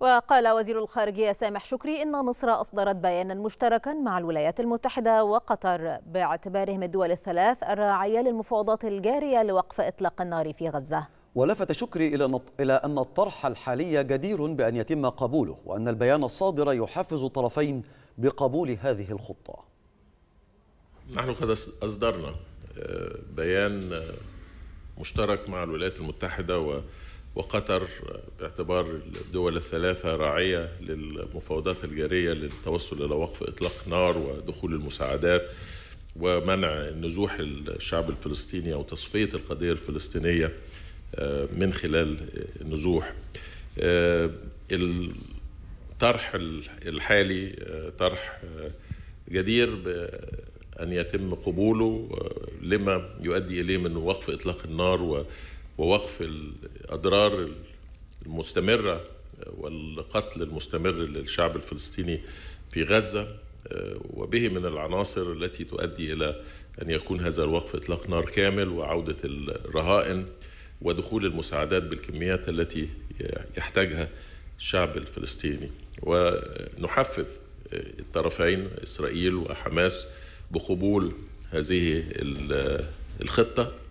وقال وزير الخارجية سامح شكري إن مصر أصدرت بيانا مشتركا مع الولايات المتحدة وقطر باعتبارهم الدول الثلاث الراعية للمفاوضات الجارية لوقف إطلاق النار في غزة ولفت شكري إلى أن الطرح الحالي جدير بأن يتم قبوله وأن البيان الصادر يحفز الطرفين بقبول هذه الخطة نحن قد أصدرنا آه، بيان آه، مشترك مع الولايات المتحدة و وقطر باعتبار الدول الثلاثة راعية للمفاوضات الجارية للتوصل إلى وقف إطلاق نار ودخول المساعدات ومنع نزوح الشعب الفلسطيني أو تصفية القضية الفلسطينية آه، من خلال النزوح آه، الطرح الحالي آه، طرح جدير بأن يتم قبوله لما يؤدي إليه من وقف إطلاق النار و ووقف الأضرار المستمرة والقتل المستمر للشعب الفلسطيني في غزة آه، وبه من العناصر التي تؤدي إلى أن يكون هذا الوقف إطلاق نار كامل وعودة الرهائن ودخول المساعدات بالكميات التي يحتاجها الشعب الفلسطيني ونحفز آه، الطرفين إسرائيل وحماس بقبول هذه الخطة